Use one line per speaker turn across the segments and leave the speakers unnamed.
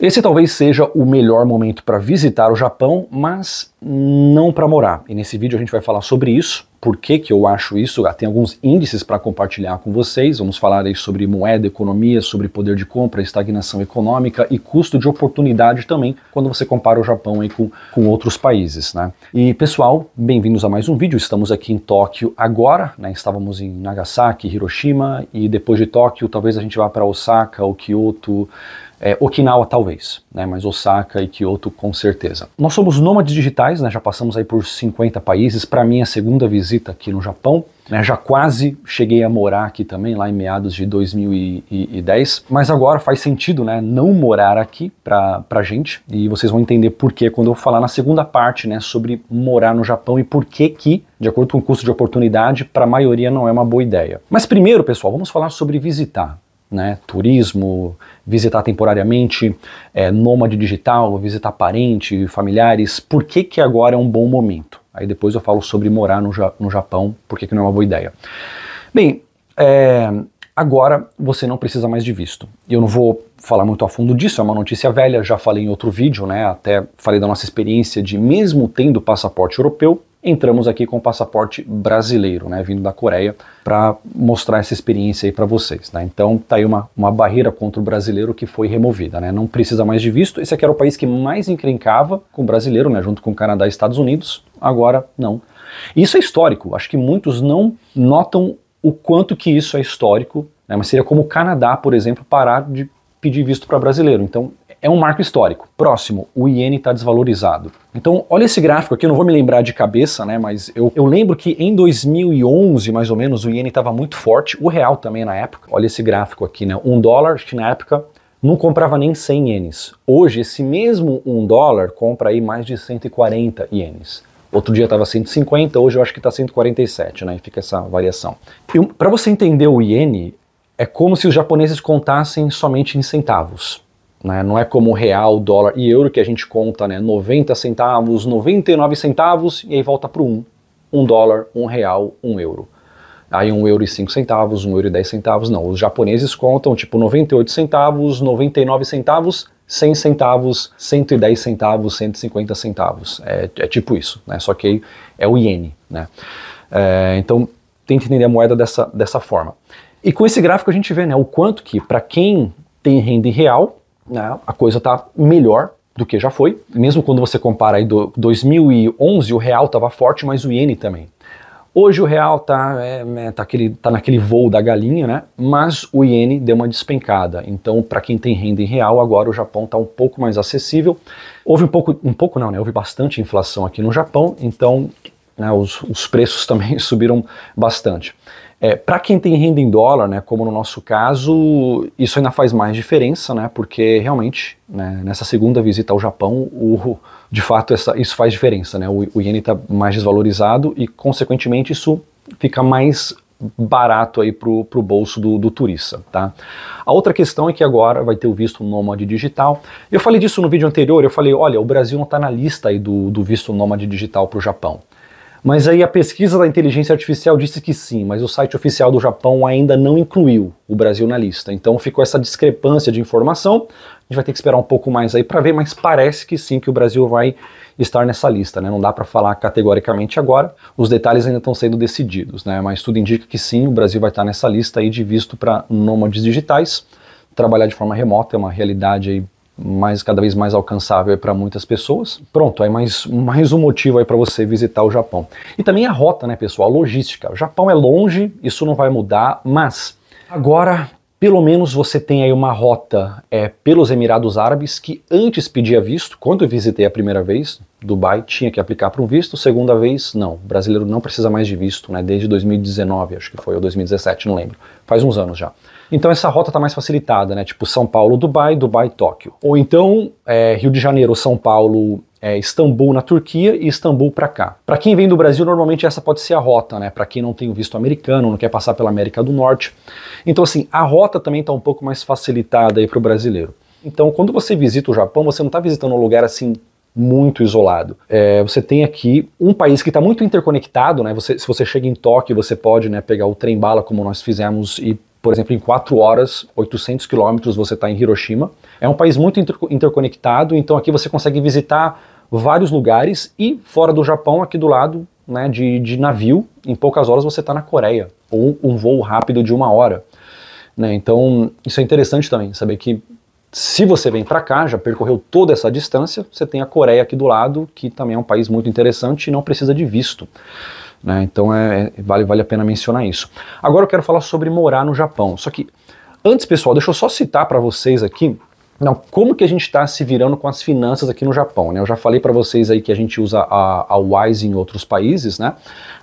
Esse talvez seja o melhor momento para visitar o Japão, mas não para morar. E nesse vídeo a gente vai falar sobre isso, por que, que eu acho isso, ah, tem alguns índices para compartilhar com vocês. Vamos falar aí sobre moeda, economia, sobre poder de compra, estagnação econômica e custo de oportunidade também, quando você compara o Japão aí com, com outros países. Né? E pessoal, bem-vindos a mais um vídeo. Estamos aqui em Tóquio agora, né? estávamos em Nagasaki, Hiroshima e depois de Tóquio talvez a gente vá para Osaka ou Kyoto, é, Okinawa talvez, né, mas Osaka e Kyoto com certeza. Nós somos nômades digitais, né, já passamos aí por 50 países. Para mim, a segunda visita aqui no Japão. Né, já quase cheguei a morar aqui também, lá em meados de 2010. Mas agora faz sentido né, não morar aqui para a gente. E vocês vão entender por que quando eu falar na segunda parte né, sobre morar no Japão e por que que de acordo com o custo de oportunidade, para a maioria não é uma boa ideia. Mas primeiro, pessoal, vamos falar sobre visitar né? Turismo, visitar temporariamente, é, nômade digital, visitar parente, familiares. Por que, que agora é um bom momento? Aí depois eu falo sobre morar no, no Japão, por que, que não é uma boa ideia. Bem, é, agora você não precisa mais de visto. Eu não vou falar muito a fundo disso, é uma notícia velha, já falei em outro vídeo, né? Até falei da nossa experiência de mesmo tendo passaporte europeu, entramos aqui com o passaporte brasileiro, né, vindo da Coreia, para mostrar essa experiência aí para vocês. Né? Então tá aí uma, uma barreira contra o brasileiro que foi removida, né? não precisa mais de visto. Esse aqui era o país que mais encrencava com o brasileiro, né, junto com o Canadá e Estados Unidos, agora não. Isso é histórico, acho que muitos não notam o quanto que isso é histórico, né? mas seria como o Canadá, por exemplo, parar de pedir visto para brasileiro. Então é um marco histórico. Próximo, o iene está desvalorizado. Então, olha esse gráfico aqui, eu não vou me lembrar de cabeça, né, mas eu, eu lembro que em 2011, mais ou menos, o iene estava muito forte, o real também na época. Olha esse gráfico aqui, né, um dólar, acho que na época não comprava nem 100 ienes. Hoje, esse mesmo um dólar compra aí mais de 140 ienes. Outro dia estava 150, hoje eu acho que está 147, né? fica essa variação. Para você entender o iene, é como se os japoneses contassem somente em centavos. Né? Não é como real, dólar e euro que a gente conta né? 90 centavos, 99 centavos e aí volta para um, um dólar, um real, um euro. Aí um euro e cinco centavos, um euro e dez centavos. Não, os japoneses contam tipo 98 centavos, 99 centavos, 100 centavos, 110 centavos, 150 centavos. É, é tipo isso, né? Só que é o iene, né? É, então, que entender a moeda dessa, dessa forma. E com esse gráfico a gente vê né, o quanto que, para quem tem renda em real, né, a coisa está melhor do que já foi. Mesmo quando você compara aí do 2011, o real estava forte, mas o iene também. Hoje o real está é, né, tá aquele, tá naquele voo da galinha, né? Mas o iene deu uma despencada. Então, para quem tem renda em real, agora o Japão está um pouco mais acessível. Houve um pouco, um pouco não, né? Houve bastante inflação aqui no Japão, então né, os, os preços também subiram bastante. É, para quem tem renda em dólar, né, como no nosso caso, isso ainda faz mais diferença, né, porque realmente, né, nessa segunda visita ao Japão, o, de fato essa, isso faz diferença, né, o, o iene está mais desvalorizado e, consequentemente, isso fica mais barato aí o bolso do, do, turista, tá? A outra questão é que agora vai ter o visto nômade digital. Eu falei disso no vídeo anterior, eu falei, olha, o Brasil não está na lista aí do, do visto nômade digital para o Japão. Mas aí a pesquisa da inteligência artificial disse que sim, mas o site oficial do Japão ainda não incluiu o Brasil na lista. Então ficou essa discrepância de informação. A gente vai ter que esperar um pouco mais aí para ver, mas parece que sim que o Brasil vai estar nessa lista, né? Não dá para falar categoricamente agora. Os detalhes ainda estão sendo decididos, né? Mas tudo indica que sim, o Brasil vai estar nessa lista aí de visto para nômades digitais. Trabalhar de forma remota é uma realidade aí mais cada vez mais alcançável para muitas pessoas. Pronto, aí mais, mais um motivo aí para você visitar o Japão. E também a rota, né, pessoal, a logística. O Japão é longe, isso não vai mudar, mas agora pelo menos você tem aí uma rota é, pelos Emirados Árabes que antes pedia visto. Quando eu visitei a primeira vez, Dubai tinha que aplicar para um visto. Segunda vez, não. O brasileiro não precisa mais de visto, né? Desde 2019, acho que foi, ou 2017, não lembro. Faz uns anos já. Então essa rota está mais facilitada, né? Tipo São Paulo, Dubai, Dubai, Tóquio. Ou então é, Rio de Janeiro, São Paulo, é, Istambul na Turquia e Istambul para cá. Para quem vem do Brasil, normalmente essa pode ser a rota, né? Para quem não tem o visto americano, não quer passar pela América do Norte. Então assim, a rota também está um pouco mais facilitada aí para o brasileiro. Então, quando você visita o Japão, você não está visitando um lugar assim muito isolado. É, você tem aqui um país que está muito interconectado, né? Você, se você chega em Tóquio, você pode né, pegar o trem bala, como nós fizemos, e por exemplo, em 4 horas, 800 quilômetros, você está em Hiroshima. É um país muito inter interconectado, então aqui você consegue visitar vários lugares e fora do Japão, aqui do lado, né, de, de navio, em poucas horas você está na Coreia, ou um voo rápido de uma hora. Né? Então, isso é interessante também, saber que se você vem para cá, já percorreu toda essa distância, você tem a Coreia aqui do lado, que também é um país muito interessante e não precisa de visto. Né? Então é, é, vale, vale a pena mencionar isso. Agora eu quero falar sobre morar no Japão. Só que antes, pessoal, deixa eu só citar para vocês aqui não, como que a gente está se virando com as finanças aqui no Japão? Né? Eu já falei para vocês aí que a gente usa a, a Wise em outros países, né?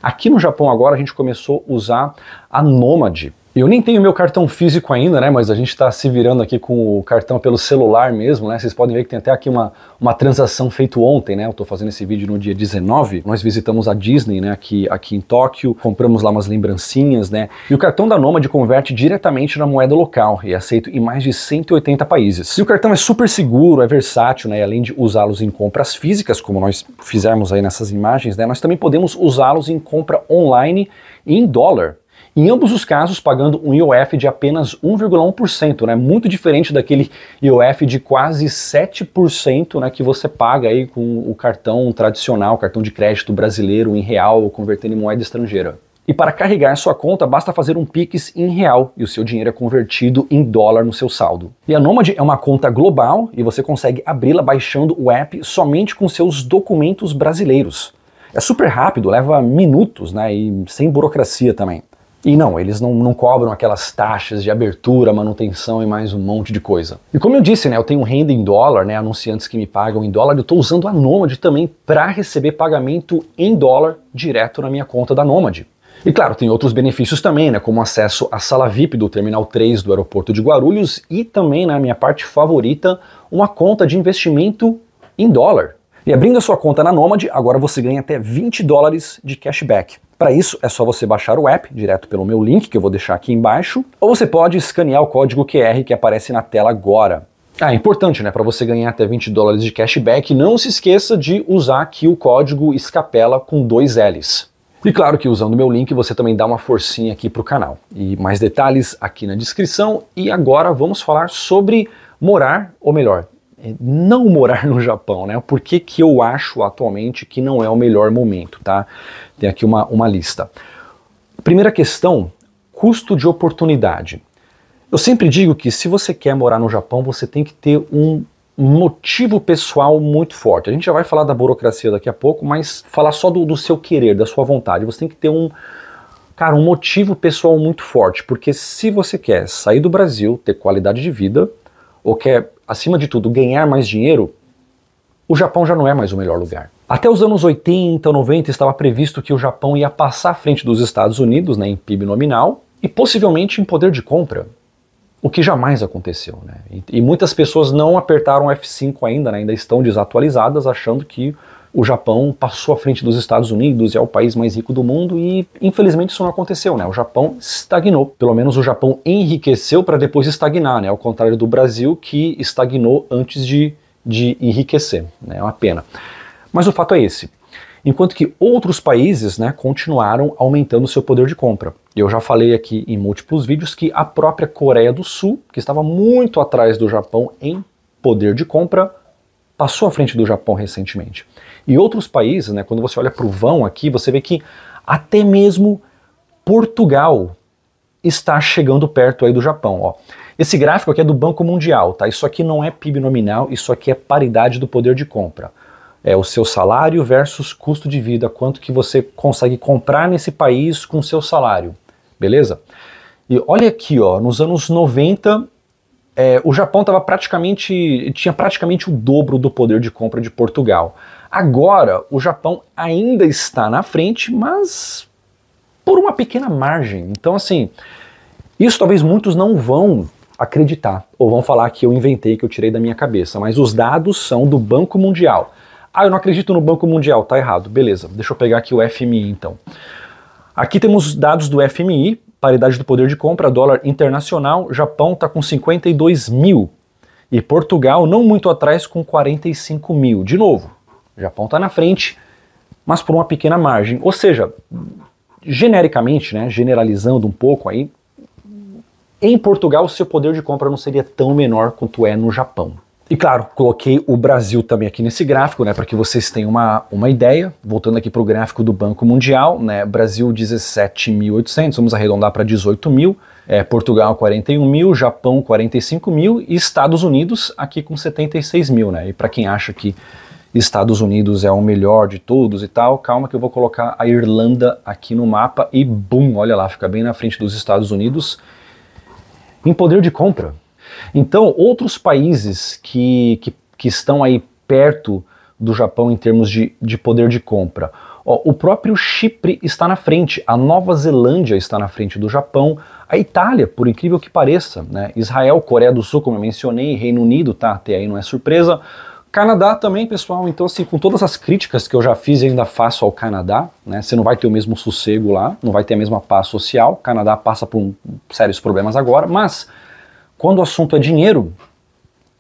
Aqui no Japão agora a gente começou a usar a Nomad eu nem tenho meu cartão físico ainda, né? Mas a gente está se virando aqui com o cartão pelo celular mesmo, né? Vocês podem ver que tem até aqui uma, uma transação feita ontem, né? Eu estou fazendo esse vídeo no dia 19. Nós visitamos a Disney, né? Aqui, aqui em Tóquio, compramos lá umas lembrancinhas, né? E o cartão da Nômade converte diretamente na moeda local e é aceito em mais de 180 países. E o cartão é super seguro, é versátil, né? E além de usá-los em compras físicas, como nós fizemos aí nessas imagens, né? Nós também podemos usá-los em compra online e em dólar em ambos os casos pagando um IOF de apenas 1,1%, né? Muito diferente daquele IOF de quase 7%, né, que você paga aí com o cartão tradicional, cartão de crédito brasileiro em real ou convertendo em moeda estrangeira. E para carregar sua conta, basta fazer um Pix em real e o seu dinheiro é convertido em dólar no seu saldo. E a Nomad é uma conta global e você consegue abri-la baixando o app somente com seus documentos brasileiros. É super rápido, leva minutos né, e sem burocracia também. E não, eles não, não cobram aquelas taxas de abertura, manutenção e mais um monte de coisa. E como eu disse, né, eu tenho renda em dólar, né, anunciantes que me pagam em dólar, eu estou usando a Nomad também para receber pagamento em dólar direto na minha conta da Nomad. E claro, tem outros benefícios também, né, como acesso à sala VIP do Terminal 3 do aeroporto de Guarulhos e também, na né, minha parte favorita, uma conta de investimento em dólar. E abrindo a sua conta na Nomad, agora você ganha até 20 dólares de cashback. Para isso, é só você baixar o app direto pelo meu link que eu vou deixar aqui embaixo, ou você pode escanear o código QR que aparece na tela agora. Ah, é importante, né? Para você ganhar até 20 dólares de cashback, não se esqueça de usar aqui o código escapela com dois L's. E claro que usando o meu link você também dá uma forcinha aqui para o canal. E mais detalhes aqui na descrição. E agora vamos falar sobre morar, ou melhor, é, não morar no Japão, né? Por que, que eu acho atualmente que não é o melhor momento, tá? Tem aqui uma, uma lista. Primeira questão, custo de oportunidade. Eu sempre digo que se você quer morar no Japão, você tem que ter um motivo pessoal muito forte. A gente já vai falar da burocracia daqui a pouco, mas falar só do, do seu querer, da sua vontade. Você tem que ter um, cara, um motivo pessoal muito forte, porque se você quer sair do Brasil, ter qualidade de vida, ou quer acima de tudo, ganhar mais dinheiro, o Japão já não é mais o melhor lugar. Até os anos 80, 90 estava previsto que o Japão ia passar à frente dos Estados Unidos né, em PIB nominal e possivelmente em poder de compra, o que jamais aconteceu. Né? E, e muitas pessoas não apertaram F5 ainda, né, ainda estão desatualizadas, achando que o Japão passou à frente dos Estados Unidos e é o país mais rico do mundo e infelizmente isso não aconteceu, né? O Japão estagnou. Pelo menos o Japão enriqueceu para depois estagnar, né? Ao contrário do Brasil que estagnou antes de, de enriquecer, né? É uma pena. Mas o fato é esse. Enquanto que outros países né, continuaram aumentando seu poder de compra. Eu já falei aqui em múltiplos vídeos que a própria Coreia do Sul, que estava muito atrás do Japão em poder de compra, passou à frente do Japão recentemente. E outros países, né, quando você olha para o vão aqui, você vê que até mesmo Portugal está chegando perto aí do Japão. Ó. Esse gráfico aqui é do Banco Mundial, tá? Isso aqui não é PIB nominal, isso aqui é paridade do poder de compra. É o seu salário versus custo de vida, quanto que você consegue comprar nesse país com seu salário, beleza? E olha aqui, ó, nos anos 90 é, o Japão estava praticamente, tinha praticamente o dobro do poder de compra de Portugal. Agora, o Japão ainda está na frente, mas por uma pequena margem. Então, assim, isso talvez muitos não vão acreditar ou vão falar que eu inventei, que eu tirei da minha cabeça, mas os dados são do Banco Mundial. Ah, eu não acredito no Banco Mundial, tá errado. Beleza, deixa eu pegar aqui o FMI então. Aqui temos dados do FMI Paridade do poder de compra, dólar internacional, Japão está com 52 mil. E Portugal, não muito atrás, com 45 mil. De novo, Japão está na frente, mas por uma pequena margem. Ou seja, genericamente, né, generalizando um pouco aí, em Portugal, seu poder de compra não seria tão menor quanto é no Japão. E claro, coloquei o Brasil também aqui nesse gráfico, né, para que vocês tenham uma, uma ideia. Voltando aqui para o gráfico do Banco Mundial, né, Brasil 17.800, vamos arredondar para 18 mil, é, Portugal 41 mil, Japão 45 mil e Estados Unidos aqui com 76 mil, né. E para quem acha que Estados Unidos é o melhor de todos e tal, calma que eu vou colocar a Irlanda aqui no mapa e bum, olha lá, fica bem na frente dos Estados Unidos em poder de compra. Então, outros países que, que, que estão aí perto do Japão em termos de, de poder de compra. Ó, o próprio Chipre está na frente, a Nova Zelândia está na frente do Japão, a Itália, por incrível que pareça, né? Israel, Coreia do Sul, como eu mencionei, Reino Unido, tá? Até aí não é surpresa. Canadá também, pessoal. Então, assim, com todas as críticas que eu já fiz e ainda faço ao Canadá, né? Você não vai ter o mesmo sossego lá, não vai ter a mesma paz social. O Canadá passa por um, sérios problemas agora, mas quando o assunto é dinheiro,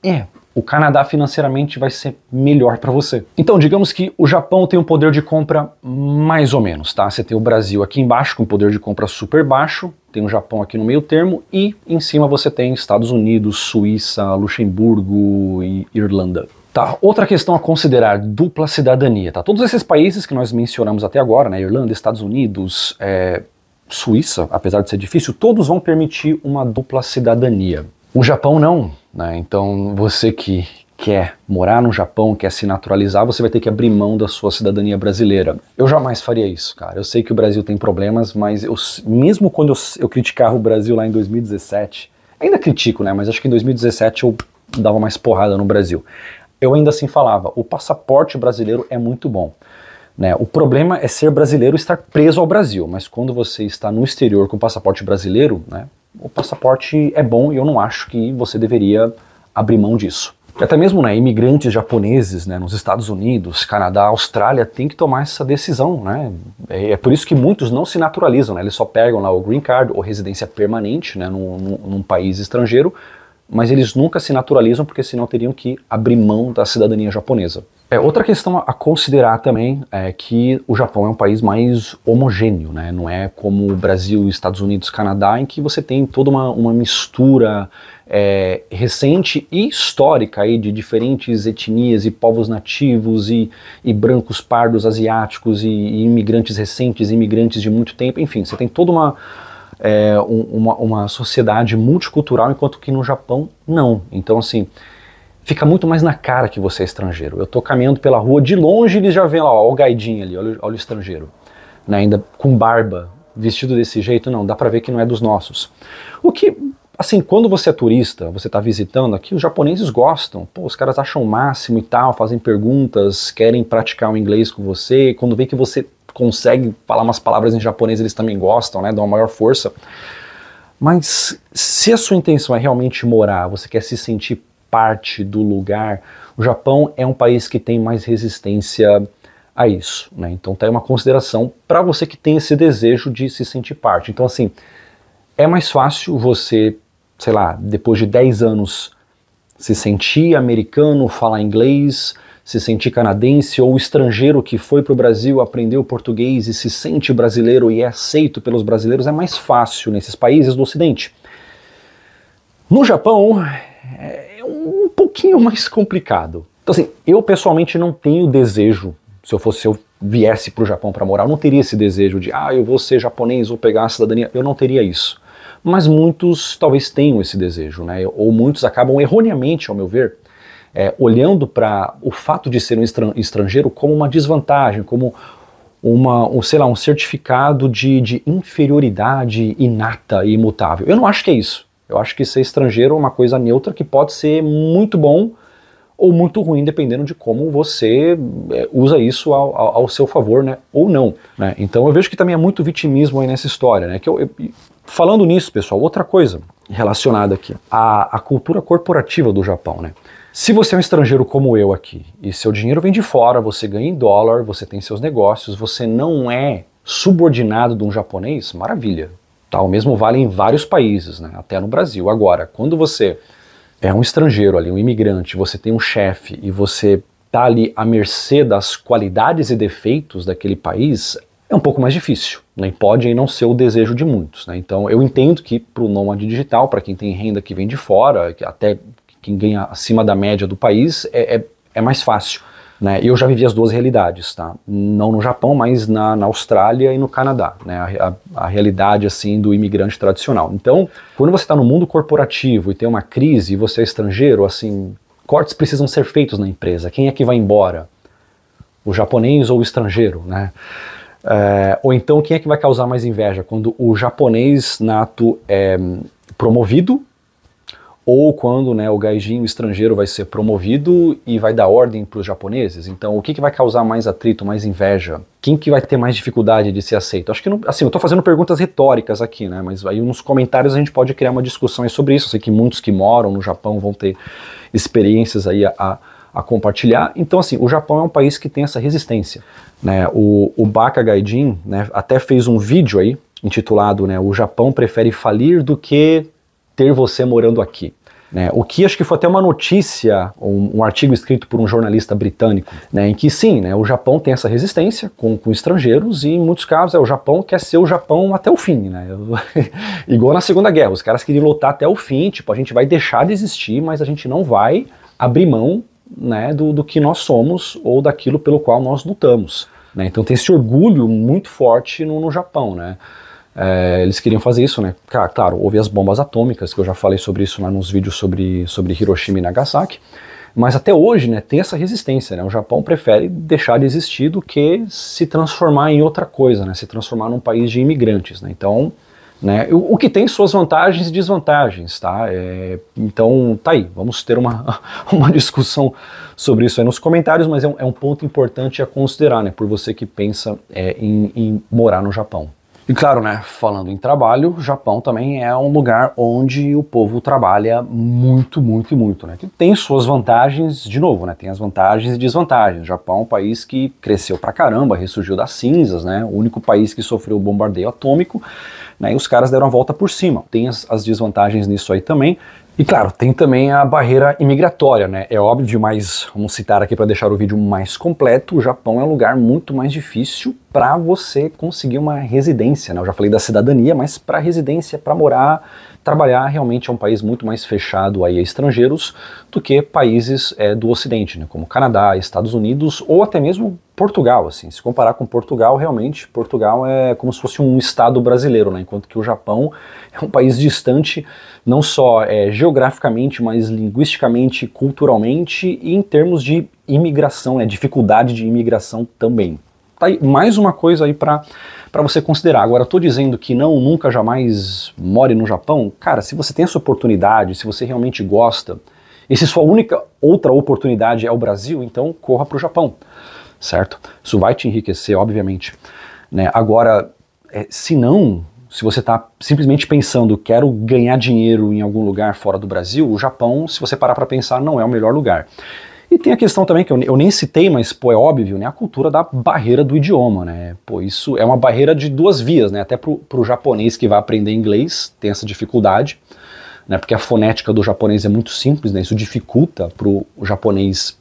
é, o Canadá financeiramente vai ser melhor para você. Então, digamos que o Japão tem um poder de compra mais ou menos, tá? Você tem o Brasil aqui embaixo com um poder de compra super baixo, tem o Japão aqui no meio termo e em cima você tem Estados Unidos, Suíça, Luxemburgo e Irlanda. Tá, outra questão a considerar, dupla cidadania, tá? Todos esses países que nós mencionamos até agora, né, Irlanda, Estados Unidos, é, Suíça, apesar de ser difícil, todos vão permitir uma dupla cidadania. O Japão não, né? Então você que quer morar no Japão, quer se naturalizar, você vai ter que abrir mão da sua cidadania brasileira. Eu jamais faria isso, cara. Eu sei que o Brasil tem problemas, mas eu, mesmo quando eu, eu criticava o Brasil lá em 2017, ainda critico, né? Mas acho que em 2017 eu dava mais porrada no Brasil. Eu ainda assim falava, o passaporte brasileiro é muito bom. Né? O problema é ser brasileiro e estar preso ao Brasil, mas quando você está no exterior com o passaporte brasileiro, né, o passaporte é bom e eu não acho que você deveria abrir mão disso. até mesmo né, imigrantes japoneses né, nos Estados Unidos, Canadá, Austrália têm que tomar essa decisão. Né? É, é por isso que muitos não se naturalizam, né? eles só pegam lá o green card ou residência permanente né, num, num país estrangeiro, mas eles nunca se naturalizam porque senão teriam que abrir mão da cidadania japonesa. É, outra questão a considerar também é que o Japão é um país mais homogêneo, né? Não é como o Brasil, Estados Unidos, Canadá, em que você tem toda uma, uma mistura é, recente e histórica aí de diferentes etnias e povos nativos e, e brancos, pardos, asiáticos e, e imigrantes recentes, imigrantes de muito tempo, enfim, você tem toda uma, é, uma, uma sociedade multicultural, enquanto que no Japão não. Então, assim fica muito mais na cara que você é estrangeiro. Eu estou caminhando pela rua, de longe eles já veem lá, ó, o gaidinho ali, olha, olha o estrangeiro. Né, ainda com barba, vestido desse jeito, não, dá para ver que não é dos nossos. O que, assim, quando você é turista, você está visitando aqui, os japoneses gostam, pô, os caras acham o máximo e tal, fazem perguntas, querem praticar o inglês com você, quando vê que você consegue falar umas palavras em japonês, eles também gostam, né, dão uma maior força. Mas se a sua intenção é realmente morar, você quer se sentir parte do lugar. O Japão é um país que tem mais resistência a isso, né? Então tá aí uma consideração para você que tem esse desejo de se sentir parte. Então assim, é mais fácil você, sei lá, depois de 10 anos se sentir americano, falar inglês, se sentir canadense ou estrangeiro que foi para o Brasil, aprendeu português e se sente brasileiro e é aceito pelos brasileiros, é mais fácil nesses países do Ocidente. No Japão, é, um pouquinho mais complicado. Então, assim, eu pessoalmente não tenho desejo, se eu fosse, se eu viesse para o Japão para morar, eu não teria esse desejo de, ah, eu vou ser japonês, vou pegar a cidadania. Eu não teria isso. Mas muitos talvez tenham esse desejo, né? Ou muitos acabam erroneamente, ao meu ver, é, olhando para o fato de ser um estrangeiro como uma desvantagem, como uma, um, sei lá, um certificado de, de inferioridade inata e imutável. Eu não acho que é isso. Eu acho que ser estrangeiro é uma coisa neutra que pode ser muito bom ou muito ruim, dependendo de como você é, usa isso ao, ao, ao seu favor, né? Ou não. Né? Então eu vejo que também é muito vitimismo aí nessa história, né? Que eu, eu falando nisso, pessoal, outra coisa relacionada aqui a à cultura corporativa do Japão, né? Se você é um estrangeiro como eu aqui e seu dinheiro vem de fora, você ganha em dólar, você tem seus negócios, você não é subordinado de um japonês, maravilha. Tá? O mesmo vale em vários países, né? até no Brasil. Agora, quando você é um estrangeiro ali, um imigrante, você tem um chefe e você está ali à mercê das qualidades e defeitos daquele país, é um pouco mais difícil. Né? Pode não ser o desejo de muitos. Né? Então, eu entendo que para o nômade digital, para quem tem renda que vem de fora, até quem ganha acima da média do país, é, é, é mais fácil. Né? Eu já vivi as duas realidades, tá? Não no Japão, mas na, na Austrália e no Canadá, né? A, a, a realidade, assim, do imigrante tradicional. Então, quando você está no mundo corporativo e tem uma crise e você é estrangeiro, assim, cortes precisam ser feitos na empresa. Quem é que vai embora? O japonês ou o estrangeiro, né? É, ou então, quem é que vai causar mais inveja? Quando o japonês nato é promovido ou quando né, o gaijin estrangeiro vai ser promovido e vai dar ordem para os japoneses. Então, o que, que vai causar mais atrito, mais inveja? Quem que vai ter mais dificuldade de ser aceito? Acho que, não, assim, eu estou fazendo perguntas retóricas aqui, né? Mas aí nos comentários a gente pode criar uma discussão sobre isso. Eu sei que muitos que moram no Japão vão ter experiências aí a, a, a compartilhar. Então, assim, o Japão é um país que tem essa resistência. Né? O, o Baka Gaijin né, até fez um vídeo aí intitulado né, O Japão prefere falir do que ter você morando aqui. Né? O que acho que foi até uma notícia, um, um artigo escrito por um jornalista britânico, né, em que sim, né, o Japão tem essa resistência com, com estrangeiros e em muitos casos é o Japão quer ser o Japão até o fim. Né? Igual na Segunda Guerra, os caras queriam lutar até o fim, tipo, a gente vai deixar de existir, mas a gente não vai abrir mão né, do, do que nós somos ou daquilo pelo qual nós lutamos. Né? Então tem esse orgulho muito forte no, no Japão. Né? É, eles queriam fazer isso, né? Claro, houve as bombas atômicas, que eu já falei sobre isso lá nos vídeos sobre, sobre Hiroshima e Nagasaki, mas até hoje né, tem essa resistência. Né? O Japão prefere deixar de existir do que se transformar em outra coisa, né? se transformar num país de imigrantes. Né? Então, né, o, o que tem suas vantagens e desvantagens. Tá? É, então, tá aí, vamos ter uma, uma discussão sobre isso aí nos comentários, mas é um, é um ponto importante a considerar né, por você que pensa é, em, em morar no Japão. E claro, né, falando em trabalho, o Japão também é um lugar onde o povo trabalha muito, muito e muito, né? Que tem suas vantagens, de novo, né? Tem as vantagens e desvantagens. O Japão é um país que cresceu pra caramba, ressurgiu das cinzas, né? O único país que sofreu bombardeio atômico, né? E os caras deram a volta por cima. Tem as, as desvantagens nisso aí também, e claro, tem também a barreira imigratória, né? É óbvio, mas vamos citar aqui para deixar o vídeo mais completo, o Japão é um lugar muito mais difícil para você conseguir uma residência, né? Eu já falei da cidadania, mas para residência, para morar, trabalhar realmente é um país muito mais fechado aí a estrangeiros do que países é, do Ocidente, né, como Canadá, Estados Unidos ou até mesmo Portugal. Assim, se comparar com Portugal, realmente Portugal é como se fosse um estado brasileiro, né, enquanto que o Japão é um país distante não só é, geograficamente, mas linguisticamente, culturalmente e em termos de imigração, né, dificuldade de imigração também tá aí mais uma coisa aí para para você considerar. Agora, estou dizendo que não, nunca, jamais more no Japão. Cara, se você tem essa oportunidade, se você realmente gosta, e se sua única outra oportunidade é o Brasil, então corra para o Japão, certo? Isso vai te enriquecer, obviamente. Né? Agora, é, se não, se você está simplesmente pensando, quero ganhar dinheiro em algum lugar fora do Brasil, o Japão, se você parar para pensar, não é o melhor lugar. E tem a questão também que eu, eu, nem citei, mas pô, é óbvio, né? A cultura da barreira do idioma, né? Pô, isso é uma barreira de duas vias, né? Até pro, pro japonês que vai aprender inglês tem essa dificuldade, né? Porque a fonética do japonês é muito simples, né? Isso dificulta pro japonês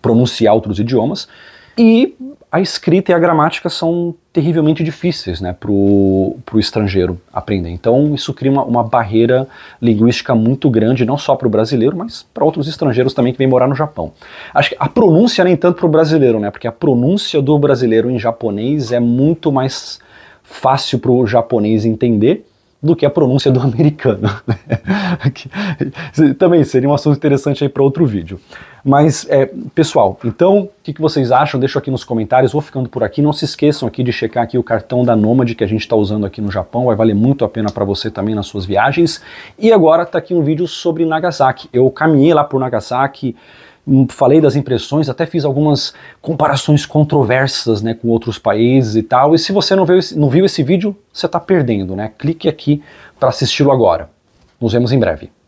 pronunciar outros idiomas. E a escrita e a gramática são terrivelmente difíceis né, para o estrangeiro aprender. Então, isso cria uma, uma barreira linguística muito grande, não só para o brasileiro, mas para outros estrangeiros também que vêm morar no Japão. Acho que a pronúncia nem tanto para o brasileiro, né, porque a pronúncia do brasileiro em japonês é muito mais fácil para o japonês entender, do que a pronúncia do americano. Né? Também seria um assunto interessante aí para outro vídeo. Mas, é, pessoal, então, o que, que, vocês acham? Deixa aqui nos comentários, vou ficando por aqui. Não se esqueçam aqui de checar aqui o cartão da Nômade que a gente está usando aqui no Japão, vai valer muito a pena para você também nas suas viagens. E agora está aqui um vídeo sobre Nagasaki. Eu caminhei lá por Nagasaki, Hum, falei das impressões, até fiz algumas comparações controversas né, com outros países e tal. E se você não viu esse, não viu esse vídeo, você está perdendo, né? Clique aqui para assisti-lo agora. Nos vemos em breve.